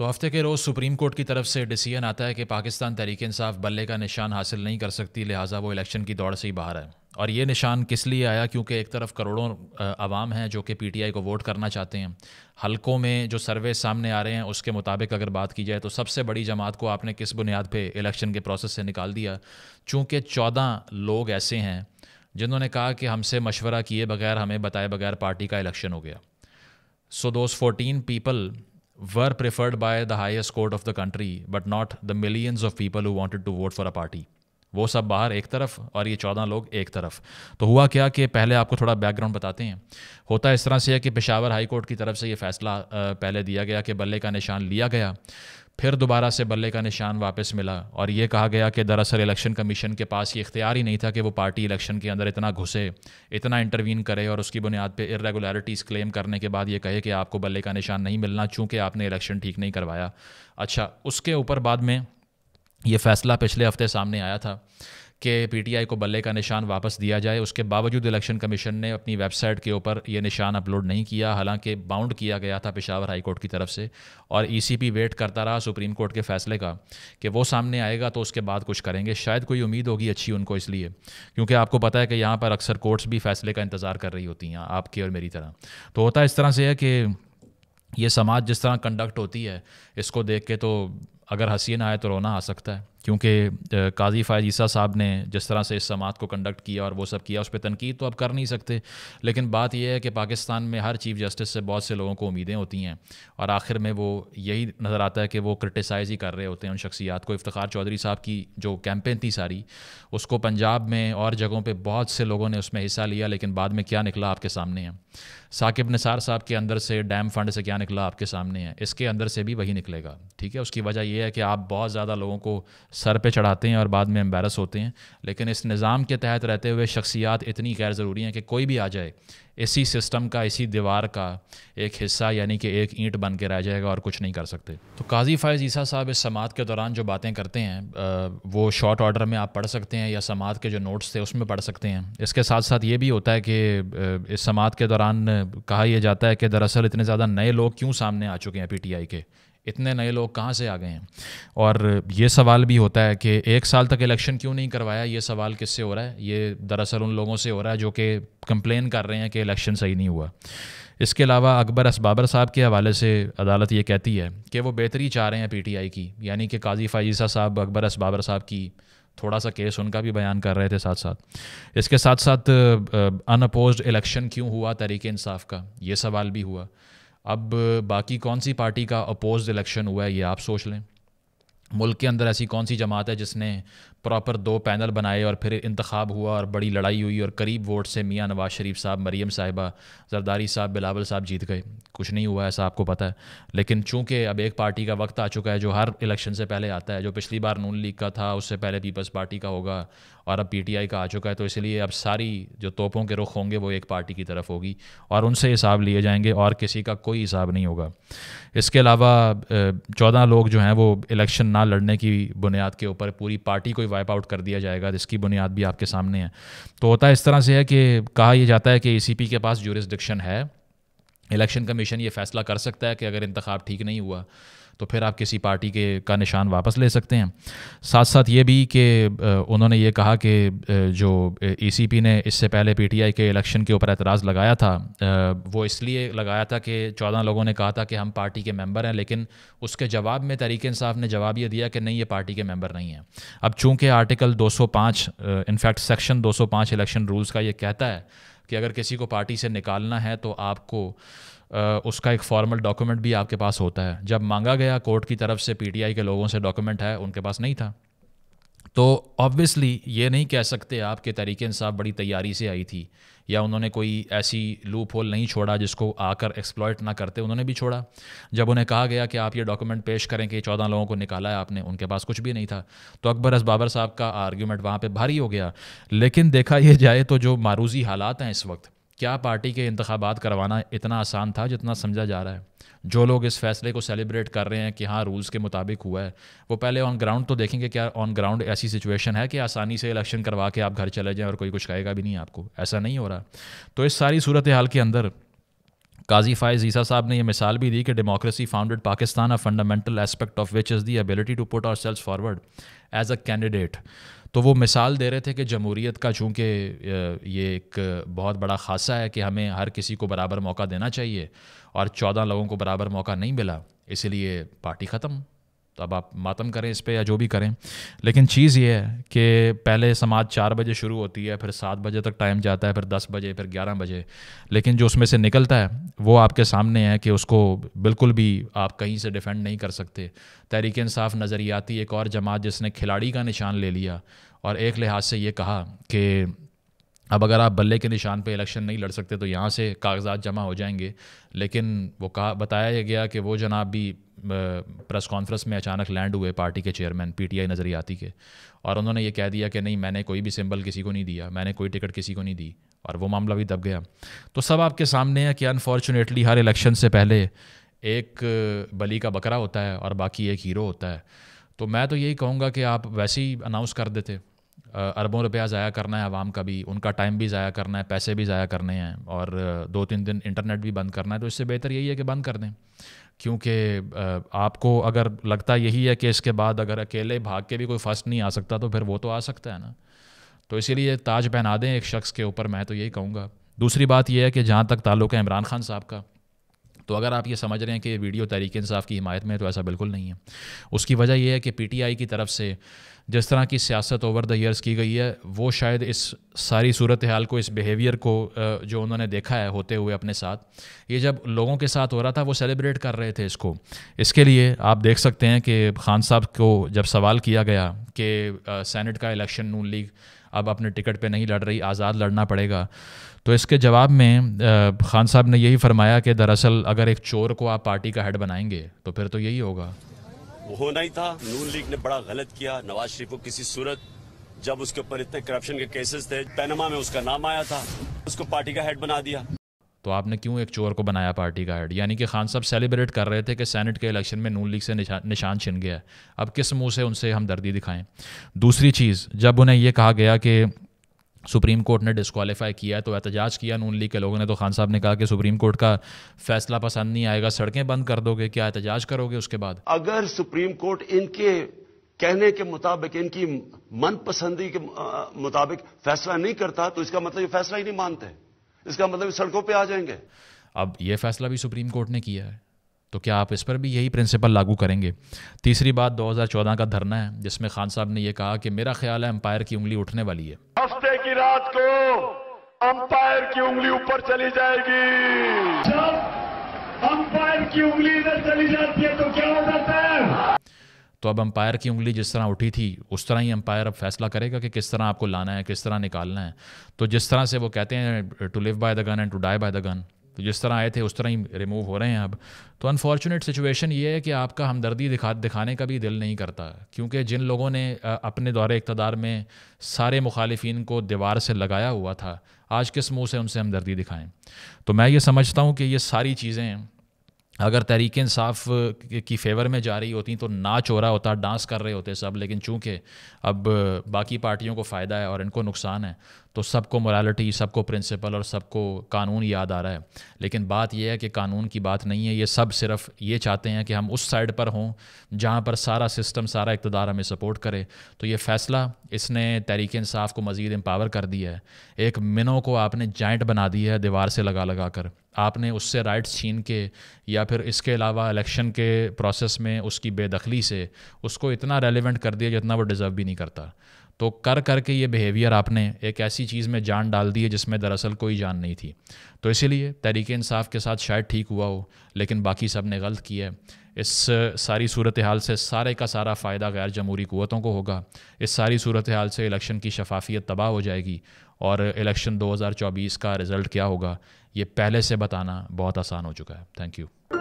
तो हफ्ते के रोज़ सुप्रीम कोर्ट की तरफ से डिसीजन आता है कि पाकिस्तान तहरीक इंसाफ बल्ले का निशान हासिल नहीं कर सकती लिहाजा वो इलेक्शन की दौड़ से ही बाहर है और ये निशान किस लिए आया क्योंकि एक तरफ करोड़ों आवाम हैं जो कि पीटीआई को वोट करना चाहते हैं हलकों में जो सर्वे सामने आ रहे हैं उसके मुताबिक अगर बात की जाए तो सबसे बड़ी जमात को आपने किस बुनियाद पर इलेक्शन के प्रोसेस से निकाल दिया चूँकि चौदह लोग ऐसे हैं जिन्होंने कहा कि हमसे मशवरा किए बगैर हमें बताए बगैर पार्टी का इलेक्शन हो गया so those fourteen people were preferred by the highest court of the country, but not the millions of people who wanted to vote for a party. वो सब बाहर एक तरफ और ये चौदह लोग एक तरफ तो हुआ क्या कि पहले आपको थोड़ा बैकग्राउंड बताते हैं होता इस तरह से है कि पेशावर हाई कोर्ट की तरफ से ये फैसला पहले दिया गया कि बल्ले का निशान लिया गया फिर दोबारा से बल्ले का निशान वापस मिला और ये कहा गया कि दरअसल इलेक्शन कमीशन के पास ये इख्तियार ही नहीं था कि वो पार्टी इलेक्शन के अंदर इतना घुसे इतना इंटरवीन करे और उसकी बुनियाद पर इरेगुलरिटीज़ क्लेम करने के बाद ये कहे कि आपको बल्ले का निशान नहीं मिलना चूँकि आपने इलेक्शन ठीक नहीं करवाया अच्छा उसके ऊपर बाद में ये फैसला पिछले हफ्ते सामने आया था कि पीटीआई को बल्ले का निशान वापस दिया जाए उसके बावजूद इलेक्शन कमीशन ने अपनी वेबसाइट के ऊपर ये निशान अपलोड नहीं किया हालांकि बाउंड किया गया था पेशावर हाई कोर्ट की तरफ से और ई e वेट करता रहा सुप्रीम कोर्ट के फैसले का कि वो सामने आएगा तो उसके बाद कुछ करेंगे शायद कोई उम्मीद होगी अच्छी उनको इसलिए क्योंकि आपको पता है कि यहाँ पर अक्सर कोर्ट्स भी फैसले का इंतज़ार कर रही होती हैं आपकी और मेरी तरह तो होता इस तरह से है कि ये समाज जिस तरह कंडक्ट होती है इसको देख के तो अगर ना आए तो रोना आ सकता है क्योंकि काजी फ़ायज़ ईसा साहब ने जिस तरह से इस समात को कंडक्ट किया और वो सब किया उस पर तनकीद तो अब कर नहीं सकते लेकिन बात यह है कि पाकिस्तान में हर चीफ जस्टिस से बहुत से लोगों को उम्मीदें होती हैं और आखिर में वो यही नज़र आता है कि वो क्रिटिसाइज़ ही कर रहे होते हैं उन शख्सियात को इफ्तार चौधरी साहब की जो कैंपेन थी सारी उसको पंजाब में और जगहों पर बहुत से लोगों ने उसमें हिस्सा लिया लेकिन बाद में क्या निकला आपके सामने है साकिब निसार साहब के अंदर से डैम फंड से क्या निकला आपके सामने है इसके अंदर से भी वही निकलेगा ठीक है उसकी वजह यह है कि आप बहुत ज़्यादा लोगों को सर पे चढ़ाते हैं और बाद में एम्बेरस होते हैं लेकिन इस निज़ाम के तहत रहते हुए शख्सियात इतनी गैर ज़रूरी हैं कि कोई भी आ जाए इसी सिस्टम का इसी दीवार का एक हिस्सा यानी कि एक ईंट बन के रह जाएगा और कुछ नहीं कर सकते तो काजी फ़ायज़ ईसा साहब इस समात के दौरान जो बातें करते हैं वो शॉर्ट ऑर्डर में आप पढ़ सकते हैं या समात के जो नोट्स थे उसमें पढ़ सकते हैं इसके साथ साथ ये भी होता है कि इस समात के दौरान कहा यह जाता है कि दरअसल इतने ज़्यादा नए लोग क्यों सामने आ चुके हैं पी टी आई के इतने नए लोग कहाँ से आ गए हैं और ये सवाल भी होता है कि एक साल तक इलेक्शन क्यों नहीं करवाया ये सवाल किससे हो रहा है ये दरअसल उन लोगों से हो रहा है जो कि कंप्लेन कर रहे हैं कि इलेक्शन सही नहीं हुआ इसके अलावा अकबर असबाबर साहब के हवाले से अदालत ये कहती है कि वो बेहतरी चाह रहे हैं पीटीआई की यानी कि काजी फाइजीसा साहब अकबर असबाबर साहब की थोड़ा सा केस उनका भी बयान कर रहे थे साथ साथ इसके साथ साथ अनअपोज इलेक्शन क्यों हुआ तरीक़ानसाफ़ इंसाफ का ये सवाल भी हुआ अब बाकी कौन सी पार्टी का अपोज इलेक्शन हुआ है ये आप सोच लें मुल्क के अंदर ऐसी कौन सी जमात है जिसने प्रॉपर दो पैनल बनाए और फिर इंतखब हुआ और बड़ी लड़ाई हुई और करीब वोट से मियाँ नवाज शरीफ साहब मरीम साहिबा जरदारी साहब बिलावल साहब जीत गए कुछ नहीं हुआ ऐसा आपको पता है लेकिन चूंकि अब एक पार्टी का वक्त आ चुका है जो हर इलेक्शन से पहले आता है जो पिछली बार नून लीग का था उससे पहले पीपल्स पार्टी का होगा और अब आई का आ चुका है तो इसलिए अब सारी जो तोपों के रुख होंगे वो एक पार्टी की तरफ होगी और उनसे हिसाब लिए जाएंगे और किसी का कोई हिसाब नहीं होगा इसके अलावा चौदह लोग जो हैं वो इलेक्शन ना ना लड़ने की बुनियाद के ऊपर पूरी पार्टी को वाइप आउट कर दिया जाएगा जिसकी बुनियाद भी आपके सामने है तो होता है इस तरह से है कि कहा यह जाता है कि ए के पास जूरिस्डिक्शन है इलेक्शन कमीशन ये फैसला कर सकता है कि अगर इंतख्या ठीक नहीं हुआ तो फिर आप किसी पार्टी के का निशान वापस ले सकते हैं साथ साथ ये भी कि उन्होंने ये कहा कि जो ई e ने इससे पहले पी के इलेक्शन के ऊपर एतराज़ लगाया था वो इसलिए लगाया था कि चौदह लोगों ने कहा था कि हम पार्टी के मेंबर हैं लेकिन उसके जवाब में तरीके इंसाफ ने जवाब ये दिया कि नहीं ये पार्टी के मेंबर नहीं हैं अब चूंकि article 205 in fact section 205 election rules का ये कहता है कि अगर किसी को पार्टी से निकालना है तो आपको उसका एक फॉर्मल डॉक्यूमेंट भी आपके पास होता है जब मांगा गया कोर्ट की तरफ से पीटीआई के लोगों से डॉक्यूमेंट है उनके पास नहीं था तो ऑब्वियसली ये नहीं कह सकते आप कि तरीक़े इंसाफ बड़ी तैयारी से आई थी या उन्होंने कोई ऐसी लूप होल नहीं छोड़ा जिसको आकर एक्सप्लॉयट ना करते उन्होंने भी छोड़ा जब उन्हें कहा गया कि आप ये डॉक्यूमेंट पेश करें कि चौदह लोगों को निकाला है आपने उनके पास कुछ भी नहीं था तो अकबर अस बाबर साहब का आर्ग्यूमेंट वहाँ पर भारी हो गया लेकिन देखा यह जाए तो जो मारूजी हालात हैं इस वक्त क्या पार्टी के इंतबात करवाना इतना आसान था जितना समझा जा रहा है जो लोग इस फैसले को सेलिब्रेट कर रहे हैं कि हाँ रूल्स के मुताबिक हुआ है वो पहले ऑन ग्राउंड तो देखेंगे क्या ऑन ग्राउंड ऐसी सिचुएशन है कि आसानी से इलेक्शन करवा के आप घर चले जाएं और कोई कुछ कहेगा भी नहीं आपको ऐसा नहीं हो रहा तो इस सारी सूरत हाल के अंदर काजी फायज ईसा साहब ने यह मिसाल भी दी कि democracy founded Pakistan a fundamental aspect of which is the ability to put our self forward as a candidate तो वो मिसाल दे रहे थे कि जमहूरीत का चूँकि ये एक बहुत बड़ा खासा है कि हमें हर किसी को बराबर मौका देना चाहिए और चौदह लोगों को बराबर मौका नहीं मिला इसलिए पार्टी ख़त्म तो अब आप मातम करें इस पर या जो भी करें लेकिन चीज़ ये है कि पहले समाज चार बजे शुरू होती है फिर सात बजे तक टाइम जाता है फिर दस बजे फिर ग्यारह बजे लेकिन जो उसमें से निकलता है वो आपके सामने है कि उसको बिल्कुल भी आप कहीं से डिफेंड नहीं कर सकते तहरीक इंसाफ नज़रियाती एक और जमात जिसने खिलाड़ी का निशान ले लिया और एक लिहाज से ये कहा कि अब अगर आप बल्ले के निशान पे इलेक्शन नहीं लड़ सकते तो यहाँ से कागजात जमा हो जाएंगे लेकिन वो कहा बताया गया कि वो जनाब भी प्रेस कॉन्फ्रेंस में अचानक लैंड हुए पार्टी के चेयरमैन पीटीआई नज़रियाती के और उन्होंने ये कह दिया कि नहीं मैंने कोई भी सिंबल किसी को नहीं दिया मैंने कोई टिकट किसी को नहीं दी और वो मामला भी दब गया तो सब आपके सामने है कि अनफॉर्चुनेटली हर इलेक्शन से पहले एक बली का बकरा होता है और बाकी एक हीरो होता है तो मैं तो यही कहूँगा कि आप वैसे ही अनाउंस कर देते अरबों रुपया ज़ाया करना है आवाम का भी उनका टाइम भी ज़ाया करना है पैसे भी ज़ाया करने हैं और दो तीन दिन इंटरनेट भी बंद करना है तो इससे बेहतर यही है कि बंद कर दें क्योंकि आपको अगर लगता यही है कि इसके बाद अगर अकेले भाग के भी कोई फर्स्ट नहीं आ सकता तो फिर वो तो आ सकता है ना तो इसीलिए ताज पहना दें एक शख्स के ऊपर मैं तो यही कहूँगा दूसरी बात यह है कि जहाँ तक ताल्लुक है इमरान खान साहब का तो अगर आप ये समझ रहे हैं कि वीडियो तहरीक इंसाफ की हिमायत में है तो ऐसा बिल्कुल नहीं है उसकी वजह यह है कि पीटीआई की तरफ से जिस तरह की सियासत ओवर द ईयर्स की गई है वो शायद इस सारी सूरत हाल को इस बिहेवियर को जो उन्होंने देखा है होते हुए अपने साथ ये जब लोगों के साथ हो रहा था वो सेलिब्रेट कर रहे थे इसको इसके लिए आप देख सकते हैं कि खान साहब को जब सवाल किया गया कि सेनेट का इलेक्शन नून लीग अब अपने टिकट पे नहीं लड़ रही आज़ाद लड़ना पड़ेगा तो इसके जवाब में खान साहब ने यही फरमाया कि दरअसल अगर एक चोर को आप पार्टी का हेड बनाएंगे तो फिर तो यही होगा होना ही था नून लीग ने बड़ा गलत किया नवाज शरीफ को किसी सूरत जब उसके ऊपर इतने करप्शन के केसेस थे पैनमा में उसका नाम आया था उसको पार्टी का हेड बना दिया तो आपने क्यों एक चोर को बनाया पार्टी का हेड यानी कि खान साहब सेलिब्रेट कर रहे थे कि सेनेट के इलेक्शन में नून लीग से निशान छिन गया अब किस मुंह से उनसे हमदर्दी दिखाएं दूसरी चीज़ जब उन्हें यह कहा गया कि सुप्रीम कोर्ट ने डिस्कवालीफाई किया तो एहतजाज किया नून लीग के लोगों ने तो खान साहब ने कहा कि सुप्रीम कोर्ट का फैसला पसंद नहीं आएगा सड़कें बंद कर दोगे क्या एहतजाज करोगे उसके बाद अगर सुप्रीम कोर्ट इनके कहने के मुताबिक इनकी मनपसंदी के मुताबिक फैसला नहीं करता तो इसका मतलब ये फैसला ही नहीं मानते इसका मतलब सड़कों पर आ जाएंगे अब ये फैसला भी सुप्रीम कोर्ट ने किया है तो क्या आप इस पर भी यही प्रिंसिपल लागू करेंगे तीसरी बात 2014 का धरना है जिसमें खान साहब ने यह कहा कि मेरा ख्याल है अंपायर की उंगली उठने वाली है हफ्ते की रात को अंपायर की उंगली ऊपर चली जाएगी अंपायर की उंगली इधर चली जाती है तो क्या हो जाता है तो अब अंपायर की उंगली जिस तरह उठी थी उस तरह ही अंपायर अब फैसला करेगा कि किस तरह आपको लाना है किस तरह निकालना है तो जिस तरह से वो कहते हैं to live by the gun and to die by the gun तो जिस तरह आए थे उस तरह ही रिमूव हो रहे हैं अब तो अनफॉर्चुनेट सिचुएशन ये है कि आपका हमदर्दी दिखा दिखाने का भी दिल नहीं करता क्योंकि जिन लोगों ने अपने दौरे इकतदार में सारे मुखालफी को दीवार से लगाया हुआ था आज किस मुँह से उनसे हमदर्दी दिखाएं तो मैं ये समझता हूँ कि ये सारी चीज़ें अगर तहरीक इंसाफ की फेवर में जा रही होती तो नाच हो रहा होता डांस कर रहे होते सब लेकिन चूंकि अब बाकी पार्टियों को फ़ायदा है और इनको नुकसान है तो सबको मोरालिटी सबको प्रिंसिपल और सबको कानून याद आ रहा है लेकिन बात यह है कि कानून की बात नहीं है ये सब सिर्फ ये चाहते हैं कि हम उस साइड पर हों जहाँ पर सारा सिस्टम सारा इकतदार हमें सपोर्ट करे तो ये फ़ैसला इसने तहरीक इंसाफ को मज़ीद एम्पावर कर दिया है एक मिनो को आपने जॉइंट बना दिया है दीवार से लगा लगा कर आपने उससे राइट्स छीन के या फिर इसके अलावा इलेक्शन के प्रोसेस में उसकी बेदखली से उसको इतना रेलिवेंट कर दिया जितना वो डिज़र्व भी नहीं करता तो कर करके ये बिहेवियर आपने एक ऐसी चीज़ में जान डाल दी है जिसमें दरअसल कोई जान नहीं थी तो इसीलिए तहरीक इंसाफ के साथ शायद ठीक हुआ हो लेकिन बाकी सब ने गलत किया है इस सारी सूरत हाल से सारे का सारा फ़ायदा गैर जमहूरी क़वतों को होगा इस सारी सूरत हाल से इलेक्शन की शफाफियत तबाह हो जाएगी और इलेक्शन 2024 का रिज़ल्ट क्या होगा ये पहले से बताना बहुत आसान हो चुका है थैंक यू